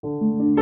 Thank you.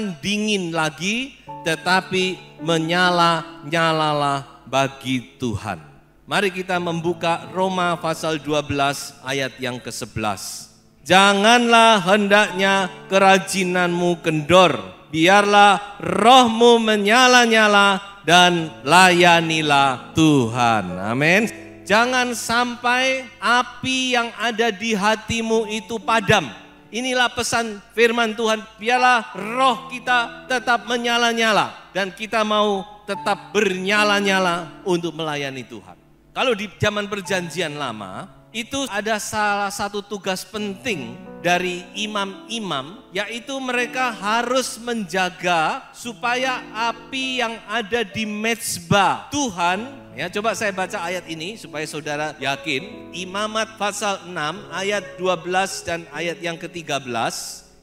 bukan dingin lagi, tetapi menyala-nyalalah bagi Tuhan. Mari kita membuka Roma pasal 12 ayat yang ke-11. Janganlah hendaknya kerajinanmu kendor, biarlah rohmu menyala-nyala dan layanilah Tuhan. Amin. Jangan sampai api yang ada di hatimu itu padam. Inilah pesan firman Tuhan, biarlah roh kita tetap menyala-nyala dan kita mau tetap bernyala-nyala untuk melayani Tuhan. Kalau di zaman perjanjian lama, itu ada salah satu tugas penting dari imam-imam, yaitu mereka harus menjaga supaya api yang ada di mezbah Tuhan Ya, coba saya baca ayat ini supaya saudara yakin. Imamat pasal 6 ayat 12 dan ayat yang ke-13.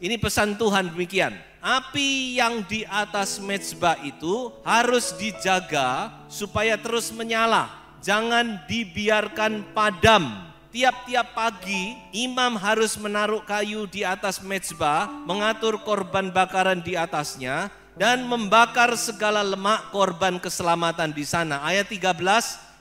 Ini pesan Tuhan demikian. Api yang di atas mezbah itu harus dijaga supaya terus menyala. Jangan dibiarkan padam tiap-tiap pagi imam harus menaruh kayu di atas mezbah, mengatur korban bakaran di atasnya, dan membakar segala lemak korban keselamatan di sana. Ayat 13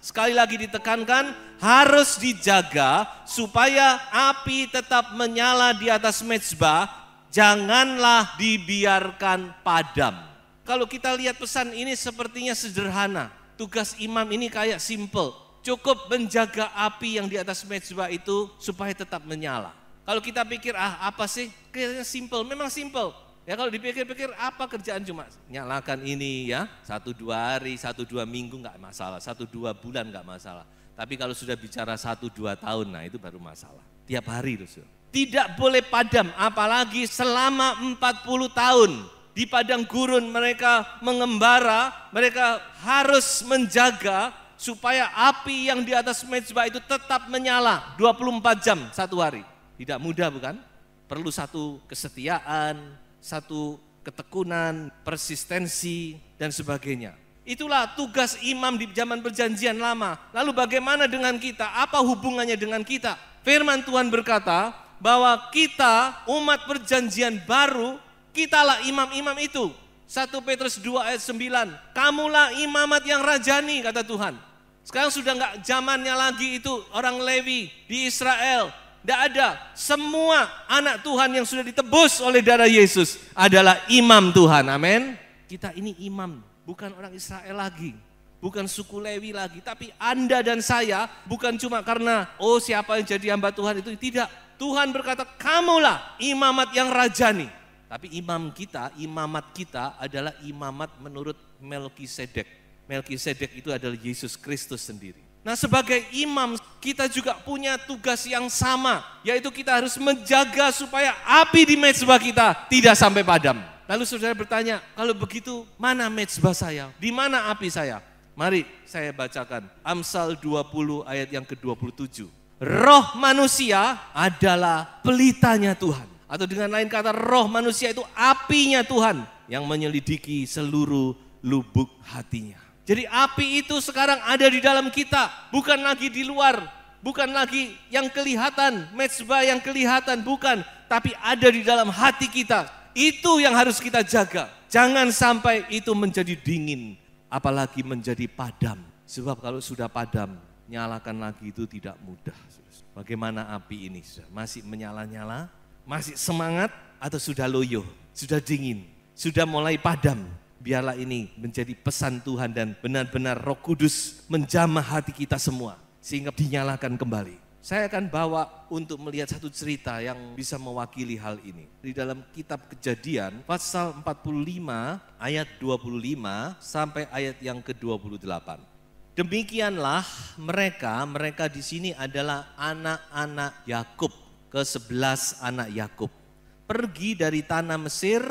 sekali lagi ditekankan harus dijaga supaya api tetap menyala di atas mezbah, janganlah dibiarkan padam. Kalau kita lihat pesan ini sepertinya sederhana. Tugas imam ini kayak simple, cukup menjaga api yang di atas mezbah itu supaya tetap menyala. Kalau kita pikir ah apa sih? Kayaknya simple, memang simple Ya kalau dipikir-pikir apa kerjaan cuma nyalakan ini ya satu dua hari satu dua minggu nggak masalah satu dua bulan nggak masalah tapi kalau sudah bicara satu dua tahun nah itu baru masalah tiap hari itu tidak boleh padam apalagi selama 40 tahun di padang gurun mereka mengembara mereka harus menjaga supaya api yang di atas mezbah itu tetap menyala 24 jam satu hari tidak mudah bukan perlu satu kesetiaan satu ketekunan, persistensi, dan sebagainya. Itulah tugas imam di zaman perjanjian lama. Lalu bagaimana dengan kita? Apa hubungannya dengan kita? Firman Tuhan berkata bahwa kita umat perjanjian baru, kitalah imam-imam itu. 1 Petrus 2 ayat 9, kamulah imamat yang rajani kata Tuhan. Sekarang sudah nggak zamannya lagi itu orang Lewi di Israel tidak ada. Semua anak Tuhan yang sudah ditebus oleh darah Yesus adalah imam Tuhan. Amin. Kita ini imam, bukan orang Israel lagi. Bukan suku Lewi lagi, tapi Anda dan saya bukan cuma karena oh siapa yang jadi hamba Tuhan itu tidak. Tuhan berkata, "Kamulah imamat yang rajani." Tapi imam kita, imamat kita adalah imamat menurut Melkisedek. Melkisedek itu adalah Yesus Kristus sendiri. Nah, sebagai imam, kita juga punya tugas yang sama, yaitu kita harus menjaga supaya api di mezbah kita tidak sampai padam. Lalu saudara bertanya, kalau begitu mana mezbah saya? Di mana api saya? Mari saya bacakan Amsal 20 ayat yang ke-27. Roh manusia adalah pelitanya Tuhan. Atau dengan lain kata roh manusia itu apinya Tuhan yang menyelidiki seluruh lubuk hatinya. Jadi api itu sekarang ada di dalam kita, bukan lagi di luar, bukan lagi yang kelihatan, mezbah yang kelihatan, bukan, tapi ada di dalam hati kita. Itu yang harus kita jaga. Jangan sampai itu menjadi dingin, apalagi menjadi padam. Sebab kalau sudah padam, nyalakan lagi itu tidak mudah. Bagaimana api ini? Masih menyala-nyala? Masih semangat atau sudah loyo? Sudah dingin? Sudah mulai padam? biarlah ini menjadi pesan Tuhan dan benar-benar Roh Kudus menjamah hati kita semua sehingga dinyalakan kembali. Saya akan bawa untuk melihat satu cerita yang bisa mewakili hal ini. Di dalam kitab Kejadian pasal 45 ayat 25 sampai ayat yang ke-28. Demikianlah mereka, mereka di sini adalah anak-anak Yakub, ke-11 anak Yakub. Pergi dari tanah Mesir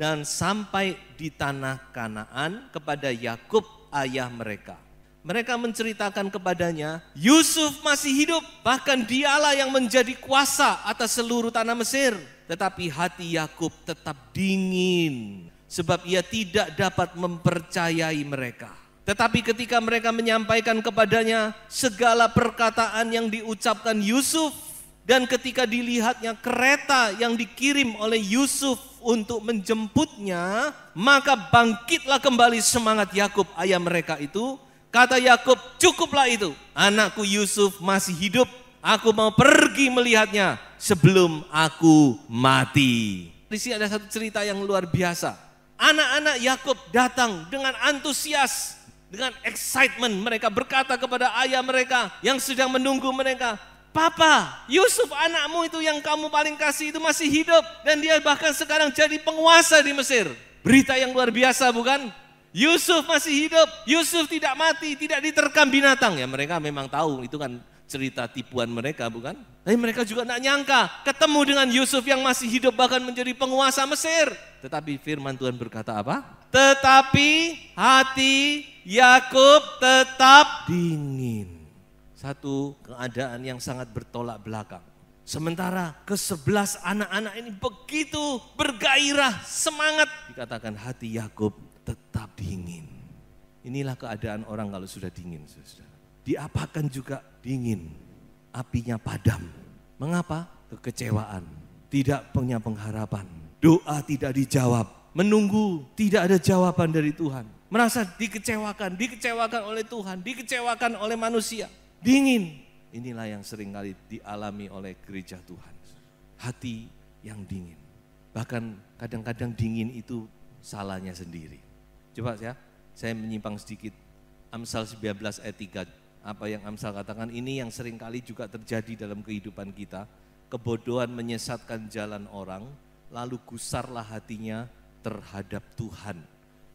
dan sampai di tanah Kanaan kepada Yakub ayah mereka. Mereka menceritakan kepadanya, Yusuf masih hidup, bahkan dialah yang menjadi kuasa atas seluruh tanah Mesir. Tetapi hati Yakub tetap dingin, sebab ia tidak dapat mempercayai mereka. Tetapi ketika mereka menyampaikan kepadanya segala perkataan yang diucapkan Yusuf dan ketika dilihatnya kereta yang dikirim oleh Yusuf untuk menjemputnya, maka bangkitlah kembali semangat Yakub ayah mereka itu. Kata Yakub, "Cukuplah itu. Anakku Yusuf masih hidup. Aku mau pergi melihatnya sebelum aku mati." Di sini ada satu cerita yang luar biasa. Anak-anak Yakub datang dengan antusias, dengan excitement mereka berkata kepada ayah mereka yang sedang menunggu mereka, Papa, Yusuf anakmu itu yang kamu paling kasih itu masih hidup dan dia bahkan sekarang jadi penguasa di Mesir. Berita yang luar biasa bukan? Yusuf masih hidup, Yusuf tidak mati, tidak diterkam binatang. Ya mereka memang tahu itu kan cerita tipuan mereka bukan? Tapi mereka juga tidak nyangka ketemu dengan Yusuf yang masih hidup bahkan menjadi penguasa Mesir. Tetapi firman Tuhan berkata apa? Tetapi hati Yakub tetap dingin satu keadaan yang sangat bertolak belakang. Sementara kesebelas anak-anak ini begitu bergairah, semangat. Dikatakan hati Yakub tetap dingin. Inilah keadaan orang kalau sudah dingin. Saudara. Diapakan juga dingin, apinya padam. Mengapa? Kekecewaan, tidak punya pengharapan. Doa tidak dijawab, menunggu tidak ada jawaban dari Tuhan. Merasa dikecewakan, dikecewakan oleh Tuhan, dikecewakan oleh manusia dingin. Inilah yang sering kali dialami oleh gereja Tuhan. Hati yang dingin. Bahkan kadang-kadang dingin itu salahnya sendiri. Coba ya, saya menyimpang sedikit. Amsal 19 ayat 3, apa yang Amsal katakan ini yang sering kali juga terjadi dalam kehidupan kita. Kebodohan menyesatkan jalan orang, lalu gusarlah hatinya terhadap Tuhan.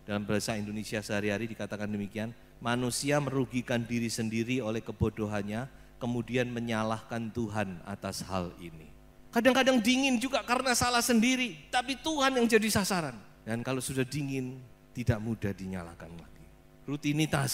Dalam bahasa Indonesia sehari-hari dikatakan demikian, manusia merugikan diri sendiri oleh kebodohannya, kemudian menyalahkan Tuhan atas hal ini. Kadang-kadang dingin juga karena salah sendiri, tapi Tuhan yang jadi sasaran. Dan kalau sudah dingin, tidak mudah dinyalakan lagi. Rutinitas,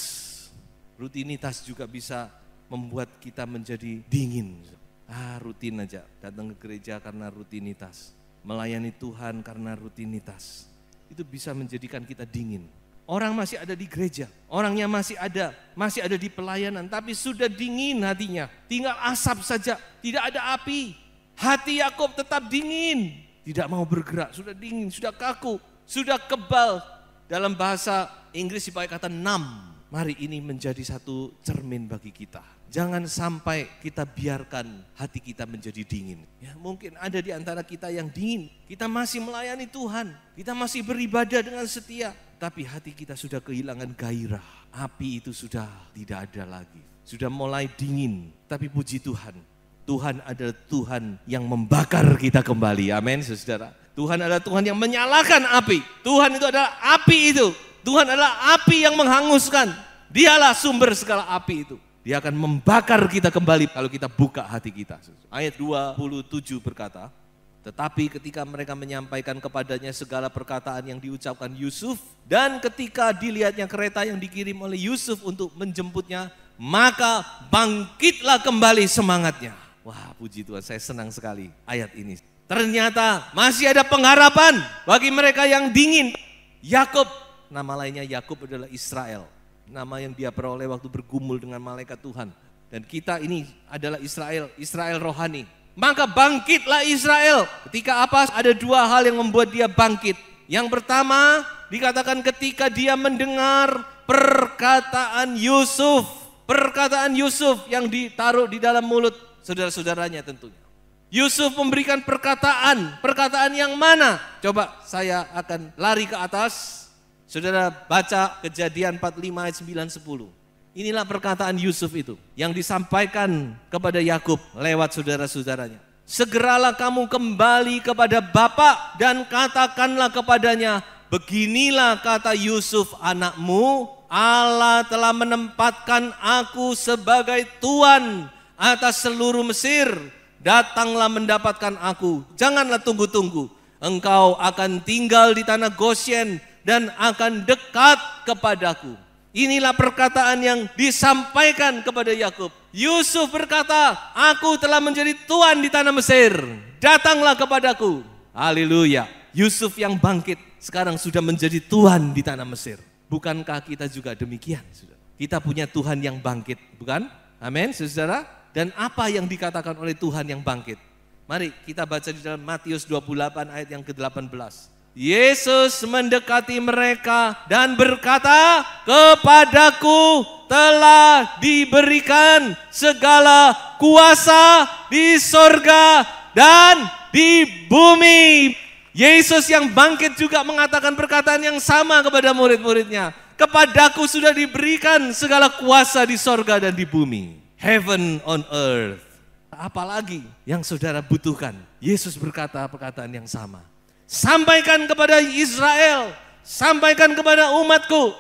rutinitas juga bisa membuat kita menjadi dingin. Ah, rutin aja, datang ke gereja karena rutinitas, melayani Tuhan karena rutinitas. Itu bisa menjadikan kita dingin. Orang masih ada di gereja, orangnya masih ada, masih ada di pelayanan, tapi sudah dingin hatinya. Tinggal asap saja, tidak ada api. Hati Yakob tetap dingin, tidak mau bergerak, sudah dingin, sudah kaku, sudah kebal. Dalam bahasa Inggris dipakai kata numb. Mari ini menjadi satu cermin bagi kita jangan sampai kita biarkan hati kita menjadi dingin. Ya, mungkin ada di antara kita yang dingin, kita masih melayani Tuhan, kita masih beribadah dengan setia, tapi hati kita sudah kehilangan gairah. Api itu sudah tidak ada lagi. Sudah mulai dingin, tapi puji Tuhan. Tuhan adalah Tuhan yang membakar kita kembali. Amin, saudara. Tuhan adalah Tuhan yang menyalakan api. Tuhan itu adalah api itu. Tuhan adalah api yang menghanguskan. Dialah sumber segala api itu. Dia akan membakar kita kembali kalau kita buka hati kita. Ayat 27 berkata, tetapi ketika mereka menyampaikan kepadanya segala perkataan yang diucapkan Yusuf, dan ketika dilihatnya kereta yang dikirim oleh Yusuf untuk menjemputnya, maka bangkitlah kembali semangatnya. Wah, puji Tuhan, saya senang sekali ayat ini. Ternyata masih ada pengharapan bagi mereka yang dingin. Yakub, nama lainnya Yakub adalah Israel. Nama yang dia peroleh waktu bergumul dengan malaikat Tuhan. Dan kita ini adalah Israel, Israel rohani maka bangkitlah Israel. Ketika apa? Ada dua hal yang membuat dia bangkit. Yang pertama dikatakan ketika dia mendengar perkataan Yusuf. Perkataan Yusuf yang ditaruh di dalam mulut saudara-saudaranya tentunya. Yusuf memberikan perkataan. Perkataan yang mana? Coba saya akan lari ke atas. Saudara baca kejadian 45 ayat 9 10. Inilah perkataan Yusuf itu yang disampaikan kepada Yakub lewat saudara-saudaranya. Segeralah kamu kembali kepada Bapak dan katakanlah kepadanya, beginilah kata Yusuf anakmu, Allah telah menempatkan aku sebagai tuan atas seluruh Mesir. Datanglah mendapatkan aku, janganlah tunggu-tunggu. Engkau akan tinggal di tanah Goshen dan akan dekat kepadaku Inilah perkataan yang disampaikan kepada Yakub. Yusuf berkata, "Aku telah menjadi tuan di tanah Mesir. Datanglah kepadaku." Haleluya. Yusuf yang bangkit sekarang sudah menjadi tuan di tanah Mesir. Bukankah kita juga demikian, Kita punya Tuhan yang bangkit, bukan? Amin, Saudara. Dan apa yang dikatakan oleh Tuhan yang bangkit? Mari kita baca di dalam Matius 28 ayat yang ke-18. Yesus mendekati mereka dan berkata, "Kepadaku telah diberikan segala kuasa di sorga dan di bumi." Yesus yang bangkit juga mengatakan perkataan yang sama kepada murid-muridnya. Kepadaku sudah diberikan segala kuasa di sorga dan di bumi. Heaven on earth. Apalagi yang saudara butuhkan. Yesus berkata perkataan yang sama Sampaikan kepada Israel, sampaikan kepada umatku.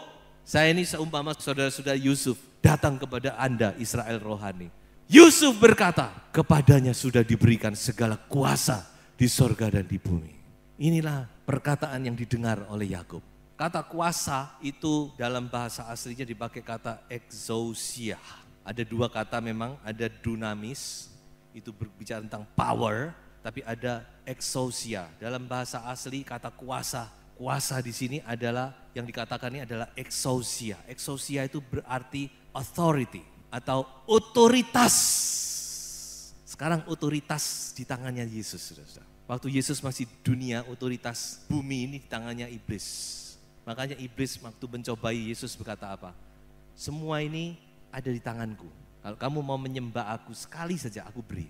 Saya ini seumpama saudara-saudara Yusuf datang kepada Anda Israel rohani. Yusuf berkata, kepadanya sudah diberikan segala kuasa di sorga dan di bumi. Inilah perkataan yang didengar oleh Yakub. Kata kuasa itu dalam bahasa aslinya dipakai kata exousia. Ada dua kata memang, ada dunamis, itu berbicara tentang power, tapi ada exousia. Dalam bahasa asli kata kuasa, kuasa di sini adalah yang dikatakan ini adalah exousia. Exousia itu berarti authority atau otoritas. Sekarang otoritas di tangannya Yesus, Waktu Yesus masih dunia, otoritas bumi ini di tangannya iblis. Makanya iblis waktu mencobai Yesus berkata apa? Semua ini ada di tanganku. Kalau kamu mau menyembah aku sekali saja aku beri.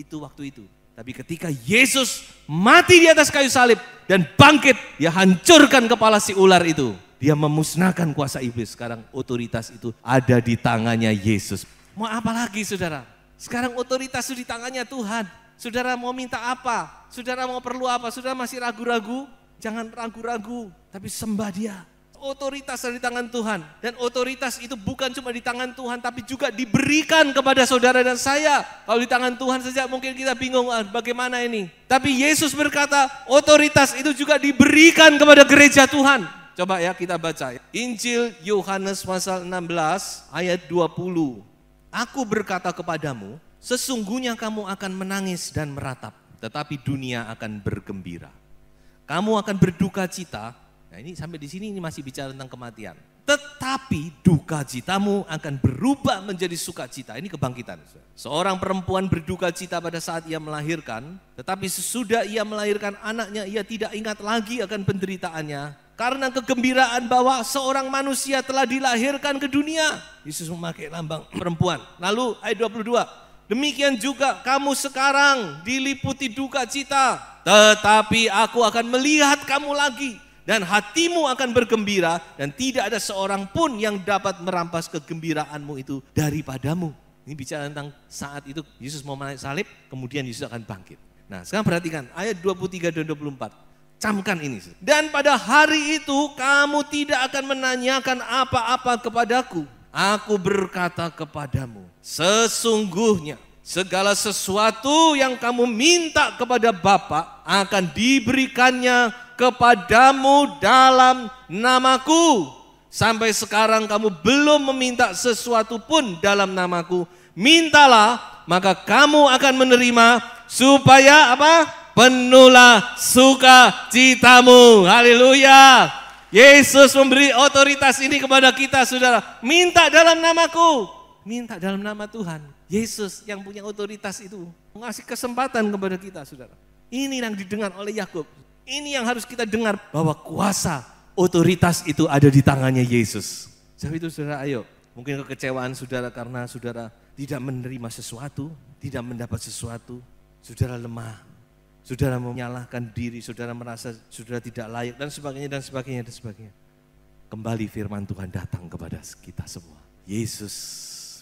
Itu waktu itu tapi ketika Yesus mati di atas kayu salib dan bangkit, dia hancurkan kepala si ular itu. Dia memusnahkan kuasa iblis. Sekarang otoritas itu ada di tangannya Yesus. Mau apa lagi saudara? Sekarang otoritas itu di tangannya Tuhan. Saudara mau minta apa? Saudara mau perlu apa? Saudara masih ragu-ragu? Jangan ragu-ragu, tapi sembah dia otoritas dari tangan Tuhan. Dan otoritas itu bukan cuma di tangan Tuhan, tapi juga diberikan kepada saudara dan saya. Kalau di tangan Tuhan saja mungkin kita bingung, ah, bagaimana ini? Tapi Yesus berkata, otoritas itu juga diberikan kepada gereja Tuhan. Coba ya kita baca. Injil Yohanes pasal 16 ayat 20. Aku berkata kepadamu, sesungguhnya kamu akan menangis dan meratap, tetapi dunia akan bergembira. Kamu akan berduka cita, Nah ini sampai di sini ini masih bicara tentang kematian. Tetapi duka citamu akan berubah menjadi sukacita. Ini kebangkitan. Seorang perempuan berduka cita pada saat ia melahirkan, tetapi sesudah ia melahirkan anaknya, ia tidak ingat lagi akan penderitaannya. Karena kegembiraan bahwa seorang manusia telah dilahirkan ke dunia. Yesus memakai lambang perempuan. Lalu ayat 22, Demikian juga kamu sekarang diliputi duka cita, tetapi aku akan melihat kamu lagi dan hatimu akan bergembira dan tidak ada seorang pun yang dapat merampas kegembiraanmu itu daripadamu. Ini bicara tentang saat itu Yesus mau naik salib, kemudian Yesus akan bangkit. Nah, sekarang perhatikan ayat 23 dan 24 camkan ini. Dan pada hari itu kamu tidak akan menanyakan apa-apa kepadaku. Aku berkata kepadamu, sesungguhnya segala sesuatu yang kamu minta kepada Bapa akan diberikannya kepadamu dalam namaku. Sampai sekarang kamu belum meminta sesuatu pun dalam namaku. Mintalah, maka kamu akan menerima supaya apa? Penuhlah sukacitamu. Haleluya. Yesus memberi otoritas ini kepada kita saudara. Minta dalam namaku. Minta dalam nama Tuhan. Yesus yang punya otoritas itu. mengasih kesempatan kepada kita saudara. Ini yang didengar oleh Yakub. Ini yang harus kita dengar bahwa kuasa, otoritas itu ada di tangannya Yesus. Sebab itu saudara ayo, mungkin kekecewaan saudara karena saudara tidak menerima sesuatu, tidak mendapat sesuatu, saudara lemah, saudara menyalahkan diri, saudara merasa saudara tidak layak dan sebagainya dan sebagainya dan sebagainya. Kembali firman Tuhan datang kepada kita semua. Yesus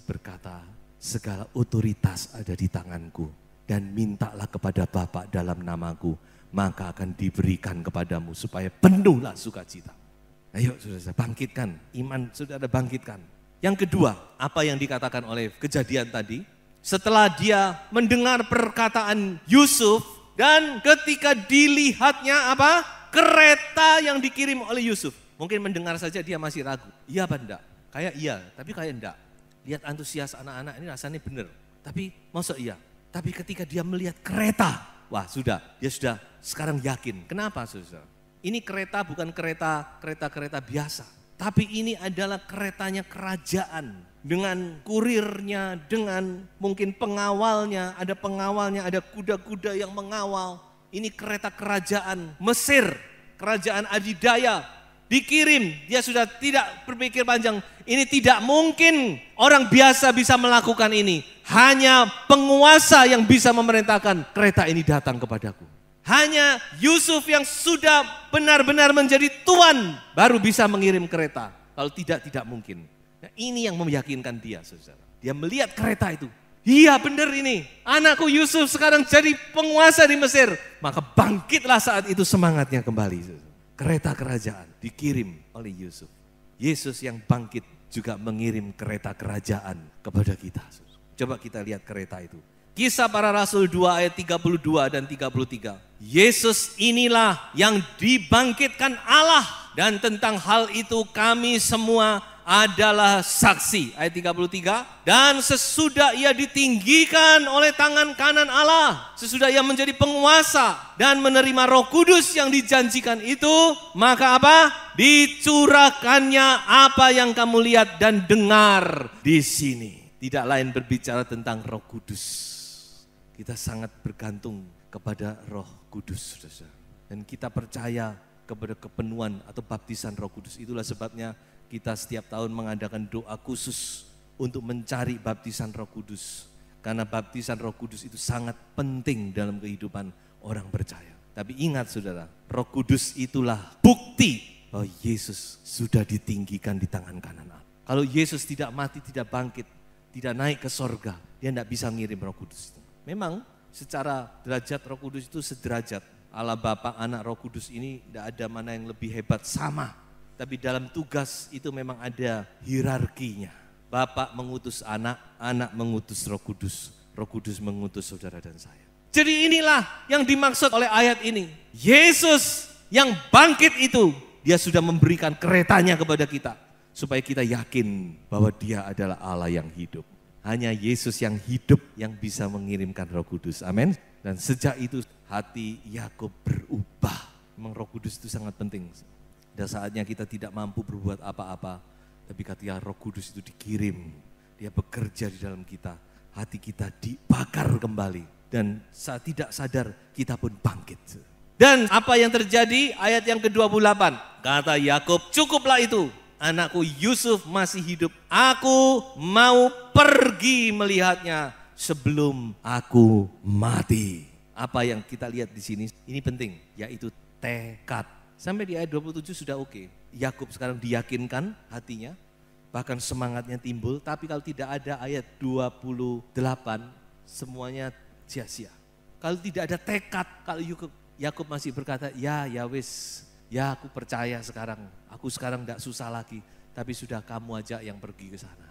berkata, segala otoritas ada di tanganku dan mintalah kepada Bapa dalam namaku maka akan diberikan kepadamu supaya penuhlah sukacita. Ayo saudara, bangkitkan iman sudah ada bangkitkan. Yang kedua, apa yang dikatakan oleh kejadian tadi? Setelah dia mendengar perkataan Yusuf dan ketika dilihatnya apa? Kereta yang dikirim oleh Yusuf. Mungkin mendengar saja dia masih ragu. Iya apa enggak? Kayak iya, tapi kayak enggak. Lihat antusias anak-anak ini rasanya benar. Tapi masuk iya. Tapi ketika dia melihat kereta, Wah sudah, dia ya sudah sekarang yakin. Kenapa saudara? Ini kereta bukan kereta kereta-kereta biasa. Tapi ini adalah keretanya kerajaan dengan kurirnya, dengan mungkin pengawalnya, ada pengawalnya, ada kuda-kuda yang mengawal. Ini kereta kerajaan Mesir, kerajaan adidaya, dikirim, dia sudah tidak berpikir panjang. Ini tidak mungkin orang biasa bisa melakukan ini. Hanya penguasa yang bisa memerintahkan kereta ini datang kepadaku. Hanya Yusuf yang sudah benar-benar menjadi tuan baru bisa mengirim kereta. Kalau tidak, tidak mungkin. Nah, ini yang meyakinkan dia, saudara. Dia melihat kereta itu. Iya benar ini, anakku Yusuf sekarang jadi penguasa di Mesir. Maka bangkitlah saat itu semangatnya kembali. Saudara kereta kerajaan dikirim oleh Yusuf. Yesus yang bangkit juga mengirim kereta kerajaan kepada kita. Coba kita lihat kereta itu. Kisah para Rasul 2 ayat 32 dan 33. Yesus inilah yang dibangkitkan Allah dan tentang hal itu kami semua adalah saksi. Ayat 33, dan sesudah ia ditinggikan oleh tangan kanan Allah, sesudah ia menjadi penguasa dan menerima roh kudus yang dijanjikan itu, maka apa? Dicurahkannya apa yang kamu lihat dan dengar di sini. Tidak lain berbicara tentang roh kudus. Kita sangat bergantung kepada roh kudus. Dan kita percaya kepada kepenuhan atau baptisan roh kudus. Itulah sebabnya kita setiap tahun mengadakan doa khusus untuk mencari baptisan Roh Kudus. Karena baptisan Roh Kudus itu sangat penting dalam kehidupan orang percaya. Tapi ingat saudara, Roh Kudus itulah bukti bahwa Yesus sudah ditinggikan di tangan kanan Allah. Kalau Yesus tidak mati, tidak bangkit, tidak naik ke sorga, dia tidak bisa ngirim Roh Kudus. Memang secara derajat Roh Kudus itu sederajat. Allah Bapa, Anak Roh Kudus ini tidak ada mana yang lebih hebat sama tapi dalam tugas itu memang ada hierarkinya. Bapak mengutus anak, anak mengutus Roh Kudus, Roh Kudus mengutus saudara dan saya. Jadi inilah yang dimaksud oleh ayat ini. Yesus yang bangkit itu, dia sudah memberikan keretanya kepada kita supaya kita yakin bahwa dia adalah Allah yang hidup. Hanya Yesus yang hidup yang bisa mengirimkan Roh Kudus. Amin. Dan sejak itu hati Yakub berubah. Memang Roh Kudus itu sangat penting. Ada saatnya kita tidak mampu berbuat apa-apa, tapi ketika Roh Kudus itu dikirim, Dia bekerja di dalam kita, hati kita dibakar kembali dan saat tidak sadar kita pun bangkit. Dan apa yang terjadi ayat yang ke-28 kata Yakub, "Cukuplah itu, anakku Yusuf masih hidup. Aku mau pergi melihatnya sebelum aku mati." Apa yang kita lihat di sini ini penting, yaitu tekad Sampai di ayat 27 sudah oke. Yakub sekarang diyakinkan hatinya, bahkan semangatnya timbul, tapi kalau tidak ada ayat 28 semuanya sia-sia. Kalau tidak ada tekad, kalau Yakub Yakub masih berkata, "Ya, ya wis, ya aku percaya sekarang. Aku sekarang tidak susah lagi, tapi sudah kamu ajak yang pergi ke sana."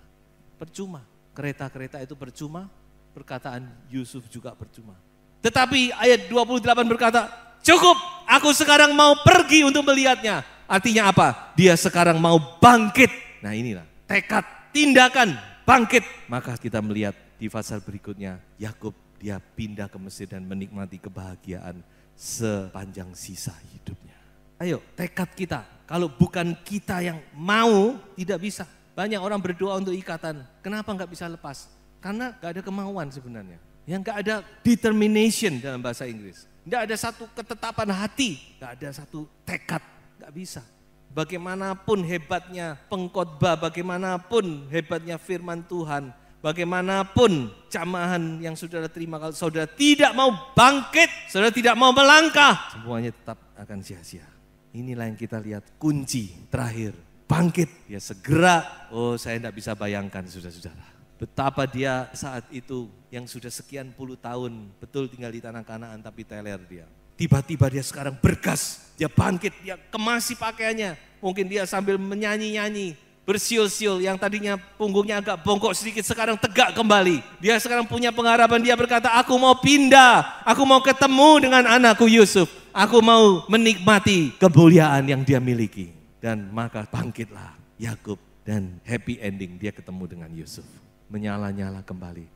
Percuma. Kereta-kereta itu percuma, perkataan Yusuf juga percuma. Tetapi ayat 28 berkata, "Cukup, Aku sekarang mau pergi untuk melihatnya. Artinya apa? Dia sekarang mau bangkit. Nah inilah tekad, tindakan, bangkit. Maka kita melihat di pasal berikutnya, Yakub dia pindah ke Mesir dan menikmati kebahagiaan sepanjang sisa hidupnya. Ayo, tekad kita. Kalau bukan kita yang mau, tidak bisa. Banyak orang berdoa untuk ikatan. Kenapa nggak bisa lepas? Karena nggak ada kemauan sebenarnya yang gak ada determination dalam bahasa Inggris. gak ada satu ketetapan hati, gak ada satu tekad, gak bisa. Bagaimanapun hebatnya pengkhotbah, bagaimanapun hebatnya firman Tuhan, bagaimanapun camahan yang saudara terima kalau saudara tidak mau bangkit, saudara tidak mau melangkah, semuanya tetap akan sia-sia. Inilah yang kita lihat kunci terakhir bangkit ya segera oh saya tidak bisa bayangkan saudara-saudara Betapa dia saat itu yang sudah sekian puluh tahun betul tinggal di tanah kanaan tapi teler dia. Tiba-tiba dia sekarang bergas, dia bangkit, dia kemasi pakaiannya. Mungkin dia sambil menyanyi-nyanyi, bersiul-siul yang tadinya punggungnya agak bongkok sedikit sekarang tegak kembali. Dia sekarang punya pengharapan, dia berkata aku mau pindah, aku mau ketemu dengan anakku Yusuf. Aku mau menikmati kemuliaan yang dia miliki. Dan maka bangkitlah Yakub dan happy ending dia ketemu dengan Yusuf menyala-nyala kembali.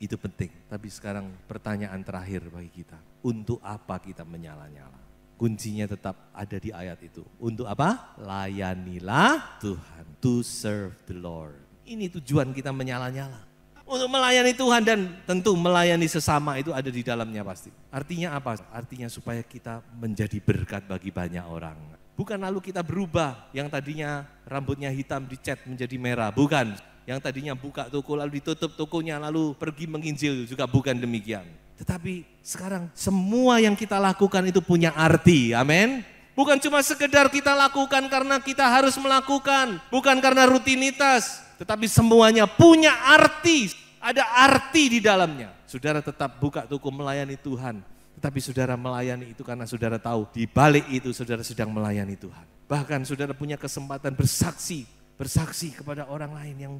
Itu penting. Tapi sekarang pertanyaan terakhir bagi kita. Untuk apa kita menyala-nyala? Kuncinya tetap ada di ayat itu. Untuk apa? Layanilah Tuhan. To serve the Lord. Ini tujuan kita menyala-nyala. Untuk melayani Tuhan dan tentu melayani sesama itu ada di dalamnya pasti. Artinya apa? Artinya supaya kita menjadi berkat bagi banyak orang. Bukan lalu kita berubah yang tadinya rambutnya hitam dicat menjadi merah. Bukan yang tadinya buka toko lalu ditutup tokonya lalu pergi menginjil juga bukan demikian. Tetapi sekarang semua yang kita lakukan itu punya arti, amin. Bukan cuma sekedar kita lakukan karena kita harus melakukan, bukan karena rutinitas, tetapi semuanya punya arti, ada arti di dalamnya. Saudara tetap buka toko melayani Tuhan, tetapi saudara melayani itu karena saudara tahu di balik itu saudara sedang melayani Tuhan. Bahkan saudara punya kesempatan bersaksi bersaksi kepada orang lain yang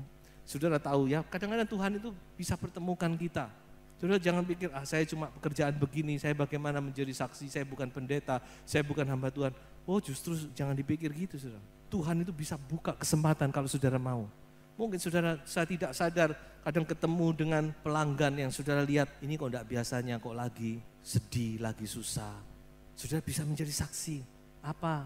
saudara tahu ya, kadang-kadang Tuhan itu bisa pertemukan kita. Saudara jangan pikir, ah saya cuma pekerjaan begini, saya bagaimana menjadi saksi, saya bukan pendeta, saya bukan hamba Tuhan. Oh justru jangan dipikir gitu saudara. Tuhan itu bisa buka kesempatan kalau saudara mau. Mungkin saudara saya tidak sadar kadang ketemu dengan pelanggan yang saudara lihat ini kok tidak biasanya kok lagi sedih, lagi susah. Saudara bisa menjadi saksi. Apa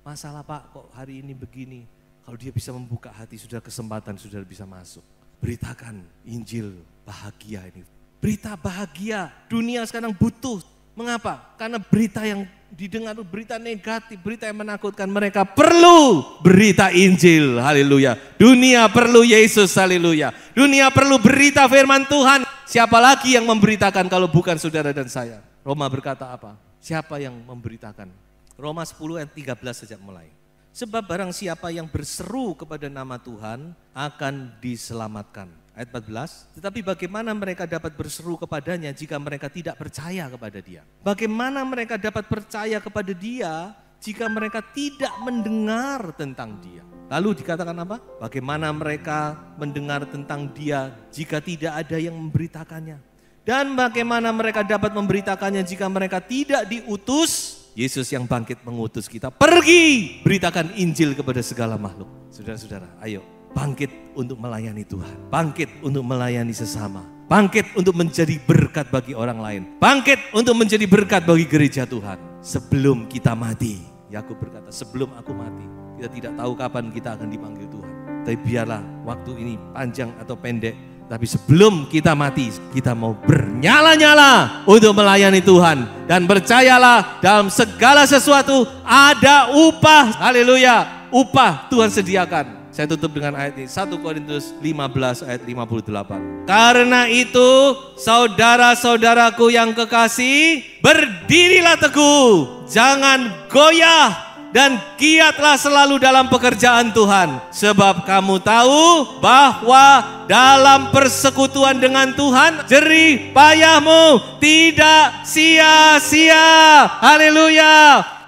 masalah Pak kok hari ini begini? Kalau dia bisa membuka hati, sudah kesempatan, sudah bisa masuk. Beritakan Injil bahagia ini. Berita bahagia, dunia sekarang butuh. Mengapa? Karena berita yang didengar berita negatif, berita yang menakutkan. Mereka perlu berita Injil, haleluya. Dunia perlu Yesus, haleluya. Dunia perlu berita firman Tuhan. Siapa lagi yang memberitakan kalau bukan saudara dan saya? Roma berkata apa? Siapa yang memberitakan? Roma 10 ayat 13 sejak mulai. Sebab barang siapa yang berseru kepada nama Tuhan akan diselamatkan. Ayat 14, tetapi bagaimana mereka dapat berseru kepadanya jika mereka tidak percaya kepada dia? Bagaimana mereka dapat percaya kepada dia jika mereka tidak mendengar tentang dia? Lalu dikatakan apa? Bagaimana mereka mendengar tentang dia jika tidak ada yang memberitakannya? Dan bagaimana mereka dapat memberitakannya jika mereka tidak diutus Yesus yang bangkit mengutus kita, pergi beritakan Injil kepada segala makhluk. Saudara-saudara, ayo bangkit untuk melayani Tuhan, bangkit untuk melayani sesama, bangkit untuk menjadi berkat bagi orang lain, bangkit untuk menjadi berkat bagi gereja Tuhan. Sebelum kita mati, Yakub berkata, "Sebelum aku mati, kita tidak tahu kapan kita akan dipanggil Tuhan, tapi biarlah waktu ini panjang atau pendek, tapi sebelum kita mati, kita mau bernyala-nyala untuk melayani Tuhan. Dan percayalah dalam segala sesuatu ada upah. Haleluya. Upah Tuhan sediakan. Saya tutup dengan ayat ini 1 Korintus 15 ayat 58. Karena itu saudara-saudaraku yang kekasih, berdirilah teguh, jangan goyah dan giatlah selalu dalam pekerjaan Tuhan, sebab kamu tahu bahwa dalam persekutuan dengan Tuhan, jerih payahmu tidak sia-sia. Haleluya!